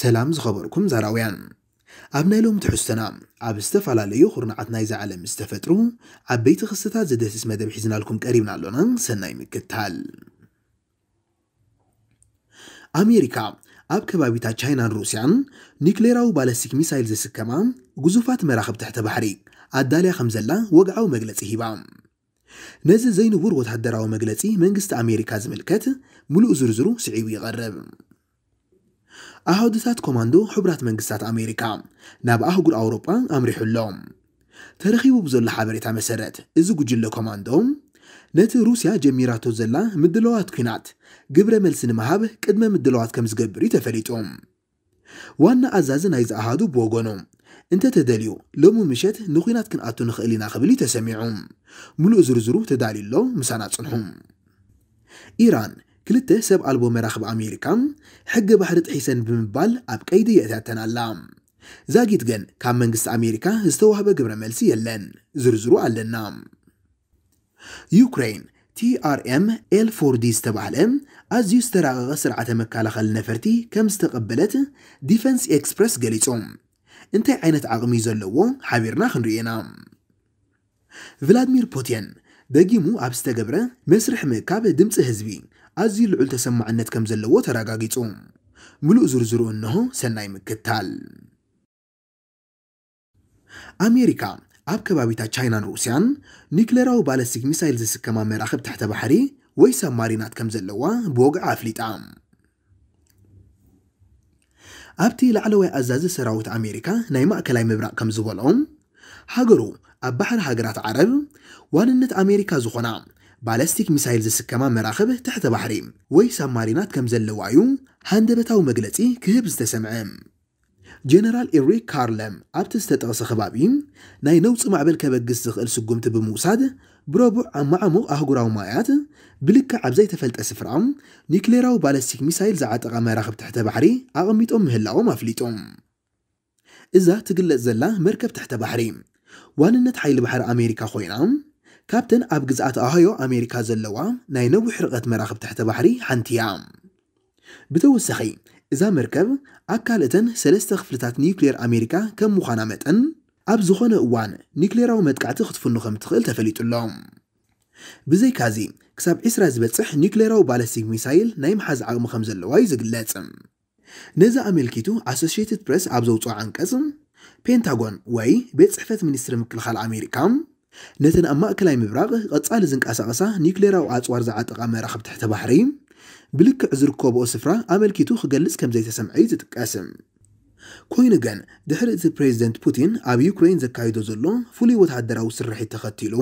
ሰላም ዝኸበርኩም ዛራውያን ኣብ ናይ ሎም ትሕዝቶና ኣብ ዝተፈላለዩ ኩርናዓት ናይዚ ዓለም ዝተፈጥሩ ዓበይቲ ክስተታት ዘደስስ መደብ ሒዝናልኩም ቀሪብና ኣሎና ሰናይ ምክታል ኣሜሪካ ኣብ ከባቢታት ቻይናን ሩስያን ኒክሌራዊ ባለስቲክ ሚሳይል ዝስከማ ግዙፋት መራኽብ ትሕቲ ባሕሪ ኣዳልያ ከም ዘላ ወግዓዊ መግለፂ ሂባ ነዚ ዘይንውር ወታደራዊ መግለፂ መንግስቲ ኣሜሪካ ዝምልከት ሙሉእ ዝርዝሩ ስዒቡ ይቐርብ ኣሃውድታት ኮማንዶ ሕቡራት መንግስታት ኣሜሪካ ናብ ኣህጉር ኣውሮጳ ኣምሪሑሎም ተረኺቡ ብዘሎ ሓበሬታ መሰረት እዚ ጉጅለ ኮማንዶ ነቲ ሩስያ ጀሚራቶ ዘላ ምድለዋት ኩናት ግብረ መልሲ ንምሃብ ቅድመ ምድለዋት ከም ዝገብር እዩ ተፈሊጡ ዋና ኣዛዚ ናይ ዝኣሃዱ ብወገኑ እንተ ተደልዩ ሎሚ ምሸት ንኩናት ክንኣቱ ንኽእል ኢና ክብል ተሰሚዑ ሙሉእ ዝርዝሩ ተዳልዩሎ ምሳና ፅንሑ ኢራን ክልተ ሰብ ኣልቦ መራኽቢ ኣሜሪካ ሕጊ ባሕሪ ጥሒሰን ብምባል ኣብ ቀይዲ የእታተን ኣላ ዛጊት ግን ካብ መንግስቲ ኣሜሪካ ዝተዋህበ ግብረ መልሲ የለን ዝርዝሩ ኣለና ዩክሬን ቲአርኤም ኤል ፎርዲ ዝተባህለ ኣዝዩ ዝተራቐቐ ስርዓተ መከላኸሊ ነፈርቲ ከም ዝተቐበለት ዲፈንስ ኤክስፕረስ ገሊጹ እንታይ ዓይነት ዓቕሚ ዘለዎ ሓቢርና ክንርኢና ቭላድሚር ፑቲን ደጊሙ ኣብ ዝተገብረ መስርሕ ምእካብ ድምፂ ህዝቢ ኣዝዩ ልዑል ተሰማዕነት ከም ዘለዎ ተረጋጊጹ ምሉእ ዝርዝሩ እንሆ ሰናይ ምክታል ኣሜሪካ ኣብ ከባቢታት ቻይናን ሩስያን ኒክሌራዊ ባለስቲክ ሚሳይል ዝስከማ መራኽብ ትሕተ ባሕሪ ወይ ሰብማሪናት ከም ዘለዋ ብወግዒ ኣፍሊጣ ኣብቲ ላዕለዋይ ኣዛዚ ሰራዊት ኣሜሪካ ናይ ማእከላይ ምብራቅ ከም ዝበልዖም ሃገሩ ኣብ ባሕሪ ሃገራት ዓረብ ዋንነት ኣሜሪካ ዝኾና ባለስቲክ ሚሳይል ዝስከማ መራኸብ ትሕተ ባሕሪ ወይ ሳብማሪናት ከም ዘለዋ እዩ ሃንደበታዊ መግለፂ ክህብ ዝተሰምዐ ጀነራል ኢሪክ ካርለም ኣብቲ ዝተጠቕሰ ከባቢ ናይ ነውፂ ማዕበል ከበግስ ዝኽእል ስጉምቲ ብምውሳድ ብረቡዕ ኣብ ማዕሙቕ ኣህጉራዊ ማያት ብልክዕ ኣብ ዘይተፈልጠ ስፍራ ኒክሌራዊ ባለስቲክ ሚሳይል ዝዓጠቐ መራኽብ ትሕተ ባሕሪ ኣቐሚጦም ምህላዎም ኣፍሊጦም እዛ ትግለጽ ዘላ መርከብ ትሕተ ባሕሪ ዋንነት ሓይሊ ባሕሪ ኣሜሪካ ኮይና ካብተን ኣብ ግዝኣት ኣሃዮ ኣሜሪካ ዘለዋ ናይ ነዊሕ ርቐት መራኽብ ትሕተ ባሕሪ ሓንቲ እያ ብተወሳኺ እዛ መርከብ ኣካል እተን ሰለስተ ክፍልታት ኒውክሌር ኣሜሪካ ከም ምዃና መጠን ኣብ ዝኾነ እዋን ኒውክሌራዊ መጥቃዕቲ ክትፍኑ ከም ትኽእል ተፈሊጡሎ ብዘይካዚ ክሳብ 20 ዝበፅሕ ኒውክሌራዊ ባለስቲክ ሚሳይል ናይ መሓዝ ዓቕሚ ከም ዘለዋ እዩ ዝግለጽ ነዚ ኣመልኪቱ ኣሶሽትድ ፕረስ ኣብ ዘውፅኦ ዓንቀጽ ፔንታጎን ወይ ቤት ፅሕፈት ሚኒስትሪ ምክልኻል ኣሜሪካ ነተን ኣብ ማእከላይ ምብራቕ ቐጻሊ ዝንቀሳቐሳ ኒውክሌራዊ ኣጽዋር ዝዓጠቓ መራኽብ ትሕቲ ባሕሪ ብልክዕ ዝርከብኦ ስፍራ ኣመልኪቱ ክገልጽ ከም ዘይተሰምዐ ዝጥቀስ ኮይኑ ግን ድሕሪ እቲ ፕሬዚደንት ፑቲን ኣብ ዩክሬን ዘካይዶ ዘሎ ፍሉይ ወተሃደራዊ ስርሒት ተኸቲሉ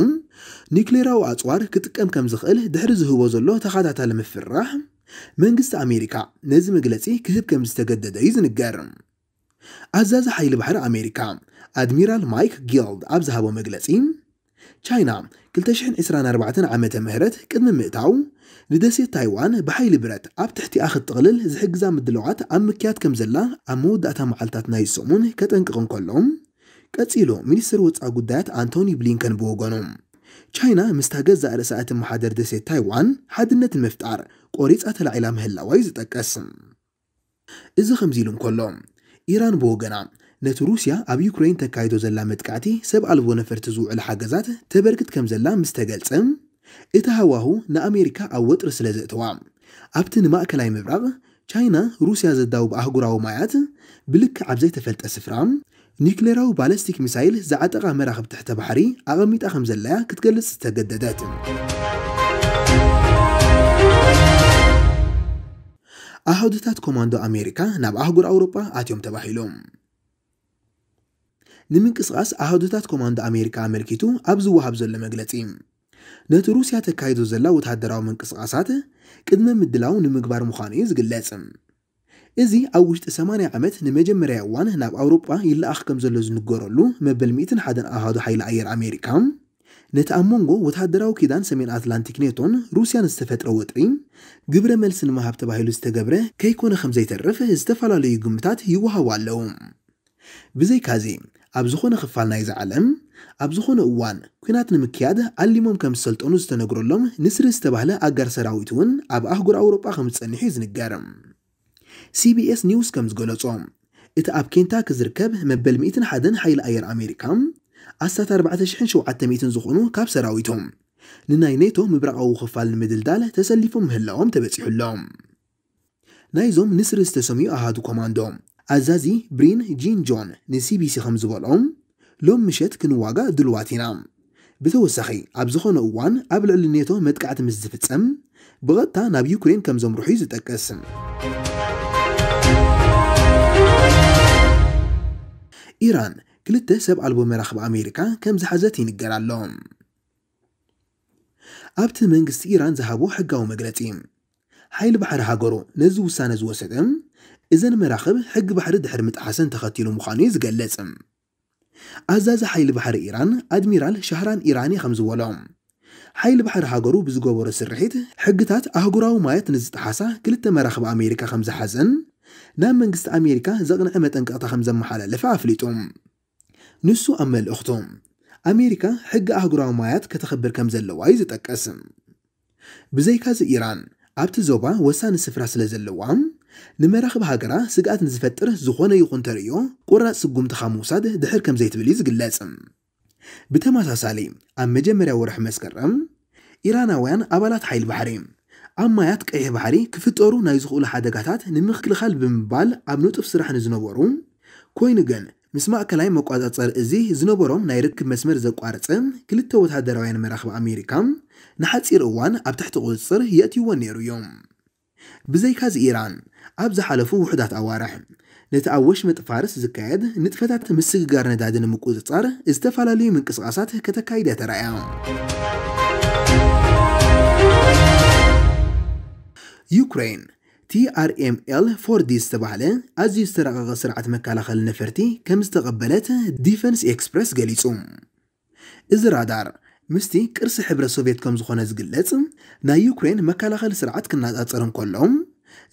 ኒውክሌራዊ ኣጽዋር ክጥቀም ከም ዝኽእል ድሕሪ ዝህቦ ዘሎ ተኸታታሊ ምፍራሕ መንግስቲ ኣሜሪካ ነዚ መግለፂ ክህብ ከም ዝተገደደ እዩ ዝንገር ኣዛዚ ሓይሊ ባሕሪ ኣሜሪካ ኣድሚራል ማይክ ጊልድ ኣብ ዝሃቦ መግለፂ ቻይና 224 ዓ ም ቅድሚ ምእታው ንደሴት ታይዋን ብሓይሊ ብረት ኣብ ትሕቲኣ ክትጥቕልል ዝሕግዛ ምድለዋት ኣብ ምክያድ ከም ዘላ ኣብ መወዳእታ መዓልትታት ናይ ሰሙን ከጠንቅቕ እንከሎም ቀፂሉ ሚኒስትር ወፃኢ ጉዳያት ኣንቶኒ ብሊንከን ብወገኑ ቻይና ምስታ ገዛእ ርእሳ እትመሓደር ደሴት ታይዋን ሓድነት ንምፍጣር ቆሪፃ ተላዒላ ምህላዋይ ዝጠቀስ እዚ ከምዚ ኢሉ እንከሎ ኢራን ብወገና نت روسيا اب يوكراين تكايدو زلا متقاتي سب البو نفرت زو على حغازات تبركت كم زلا مستغلصم اتهواهو نا امريكا اوت رسل زتوام ابتن ماكلاي مبرغ تشاينا روسيا زداو باهغراو مايات بلك عبزي تفلت سفرام نيكليراو بالستيك ميسايل زعطقا مراخب تحت بحري اغميطا خم زلا كتغلص تجددات احدثات كوماندو امريكا ناب اهغور اوروبا اتيوم تبحيلوم ንምንቅስቓስ ኣህዶታት ኮማንዶ ኣሜሪካ ኣመልኪቱ ኣብ ዝወሃብ ዘሎ መግለፂ ነቲ ሩስያ ተካይዶ ዘላ ወታደራዊ ምንቅስቓሳት ቅድመ ምድላው ንምግባር ምዃኑ እዩ ዝግለጽ እዚ ኣብ ውሽጢ 80 ዓመት ንመጀመርያ እዋን ናብ ኣውሮጳ ይለኣኽ ከም ዘሎ ዝንገረሉ መበል 101 ኣሃዶ ሓይሊ ኣየር ኣሜሪካ ነቲ ኣብ መንጎ ወታደራዊ ኪዳን ሰሜን ኣትላንቲክ ኔቶን ሩስያን ዝተፈጥረ ወጥሪ ግብረ መልሲ ንምሃብ ተባሂሉ ዝተገብረ ከይኮነ ከም ዘይተርፍ ዝተፈላለዩ ግምታት ይወሃቡ ኣለዉ ብዘይካዚ ኣብ ዝኾነ ክፋል ናይዚ ዓለም ኣብ ዝኾነ እዋን ኩናት ንምክያድ ኣሊሞም ከም ዝሰልጠኑ ዝተነግረሎም ንስሪ ዝተባህለ ኣጋር ሰራዊት እውን ኣብ ኣህጉር ኣውሮጳ ከም ዝጸንሑ እዩ ዝንገር ሲቢኤስ ኒውስ ከም ዝገለጾ እቲ ኣብ ኬንታኪ ዝርከብ መበል 101 ሓይሊ ኣየር ኣሜሪካ ኣስታት 4700 ዝኾኑ ካብ ሰራዊቶም ንናይ ኔቶ ምብራቃዊ ክፋል ንምድልዳል ተሰሊፎም ምህላዎም ተበፂሑሎም ናይዞም ንስሪ ዝተሰሚዑ ኣሃዱ ኮማንዶ ئازازی برین جین جۆن نسیبی سیخەم زوەڵۆم لۆم مشێت کنواگە دلواتینام بتەوە سەخی ئابزخۆنە ئەووان ئەبل لە نێتەوە مەتکاتم زفتچەم بغەت تا نابی کوێن کەم زۆم ڕۆحی زتەکەسم. إيران كلتا سبع ألبوم رخب أمريكا كم زحزتين الجرى اللوم أبت منقست إيران زهابو حقاو مقلتيم حيل بحر هاجرو نزو سانز وسدم إذا مراخب حق بحر دحر متحسن تخطيلو مخانيز لسم أزاز حيل بحر إيران أدميرال شهران إيراني خمز ولوم حيل بحر هاجرو بزغور سرحيت حقتات أهجراو مايت نزت حاسا كلتا مراخب أمريكا خمز حزن نام منقست أمريكا زغن أمت أنقاط خمز محالة لفعفليتم نسو أمل أختم أمريكا حق أهجراو مايت كتخبر كمز اللوايز تكاسم بزيكاز إيران أبت زوبا وسان السفرة سلزل ንመራኽብ ሃገራ ስግኣት ንዝፈጥር ዝኾነ ይኹን ተርእዮ ቁራፅ ስጉምትኻ ምውሳድ ድሕር ከም ዘይትብል እዩ ዝግለጽ ብተመሳሳሊ ኣብ መጀመርያ ወርሒ መስከረም ኢራናውያን ኣባላት ሓይሊ ባሕሪ ኣብ ማያት ቀይሕ ባሕሪ ክፍጠሩ ናይ ዝኽእሉ ሓደጋታት ንምክልኻል ብምባል ኣብ ንጡፍ ስራሕ ንዝነበሩ ኮይኑ ግን ምስ ማእከላይ መቆፃፀሪ እዚ ዝነበሮም ናይ ርክብ መስመር ዘቋርፅ ክልተ ወታደራውያን መራኽቢ ኣሜሪካ ንሓፂር እዋን ኣብ ትሕቲ ቁፅፅር የእትይዎ ነይሩ እዮም ብዘይካዚ ኢራን ኣብ ዝሓለፉ ውሕዳት ኣዋርሕ ነቲ ኣብ ወሽመጥ ፋርስ ዝካየድ ንጥፈታት ምስግጋር ነዳዲ ንምቁፅጻር ዝተፈላለዩ ምንቅስቓሳት ከተካይደ ተራእያ ዩክሬን ቲኣርኤምኤል ፎርዲ ዝተባህለ ኣዝዩ ዝተረቐቐ ስርዓት መከላኸሊ ነፈርቲ ከም ዝተቐበለት ዲፈንስ ኤክስፕረስ ገሊጹ እዚ ራዳር ምስቲ ቅርሲ ሕብረት ሶቪየት ከም ዝኾነ ዝግለጽ ናይ ዩክሬን መከላኸሊ ስርዓት ክነጻጸር እንከሎም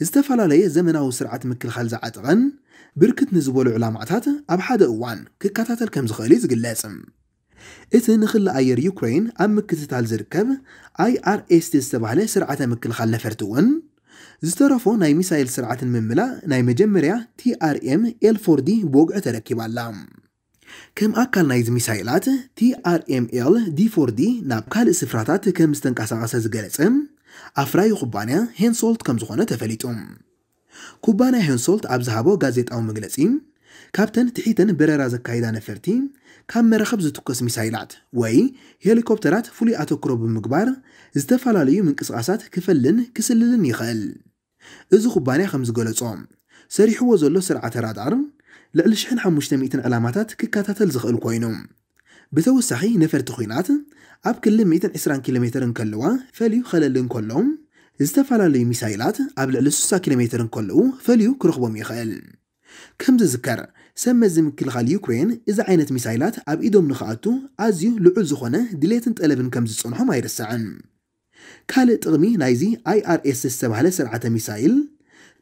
ዝተፈላለየ ዘመናዊ ስርዓት ምክልኻል ዝዓጥቐን ብርክት ንዝበሉ ዕላማዕታት ኣብ ሓደ እዋን ክከታተል ከም ዝኽእል እዩ ዝግለጽ እቲ ንኽሊ ኣየር ዩክሬን ኣብ ምክትታል ዝርከብ ኣይኣርኤስቲ ዝተባህለ ስርዓተ ምክልኻል ነፈርቲ እውን ዝተረፎ ናይ ሚሳኤል ስርዓትን ምምላእ ናይ መጀመርያ ቲኣርኤም ኤልፎርዲ ብወግዒ ተረኪባላ ከም ኣካል ናይዚ ሚሳኤላት ቲኣርኤምኤል ዲ4ዲ ናብ ካልእ ስፍራታት ከም ዝተንቀሳቐሰ ዝገለጽ افرای خوبانه هنسولت کم زخانه تفلیتم. خوبانه هنسولت ابزهابو گازیت آو مجلسیم. کابتن تحتن بر راز کایدان فرتیم. کام مرخب زد کس میسایلات. وی هلیکوپترات فلی اتوکروب مجبور. زدفلالیو من کس قصات کفلن کسللن یخال. از خوبانه خم زغالتام. سریح و زلو سرعت رادارم. لعلش هنحم مشتمیتن علامتات که کاتتل بتوسعي نفر تخينات اب كل 120 كيلو متر كلوا فليو خللن كلهم استفعل لي ميسايلات اب لعل 60 كيلو متر كلوا فليو كرخبو ميخائيل كم تذكر سما زم كل غال يوكرين اذا عينت ميسايلات اب ايدهم نخاتو ازيو لعز خنا ديليتن طلبن كم زصنحو ما يرسعن كال تغمي نايزي اي ار اس اس سبعه سرعه ميسايل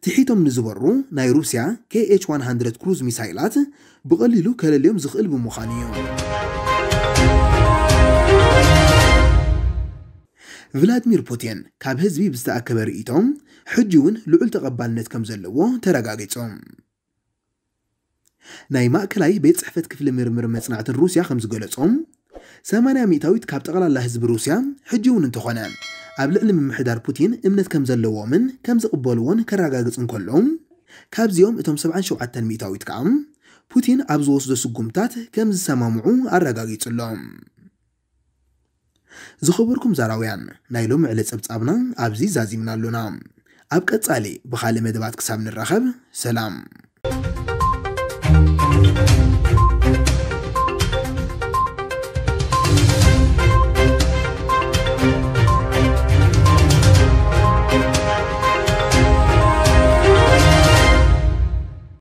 تحيتهم نزبرو ناي روسيا كي اتش 100 كروز ميسايلات بقليلو كل اليوم زخل بمخانيو ولادمیر پوتین که حزبی بسته اکبر ایتام حجون لعلت قبلا نت کم زل و ترگاگیتام. نایما کلای بیت صحفت کفل مرمر مصنعت روسیا خمس گلتام. سامانه میتاید که بتقال الله حزب روسیا حجون انتخانم. قبل اعلام محدار پوتین امنت کم زل وامن کم زقبال وان کرگاگیتام کلهم. کاب زیام اتام سبعه شو عتن میتاید کام. پوتین عبز وسط سگمتات کم زسامامعو ارگاگیتام. ዝኸበርኩም ዛራውያን ናይ ሎሚ ዕለ ፀብጻብና ኣብዚ ዛዚምና ኣሎና ኣብ ቀጻሊ ብኻልእ መደባት ክሳብ ንራኸብ ሰላም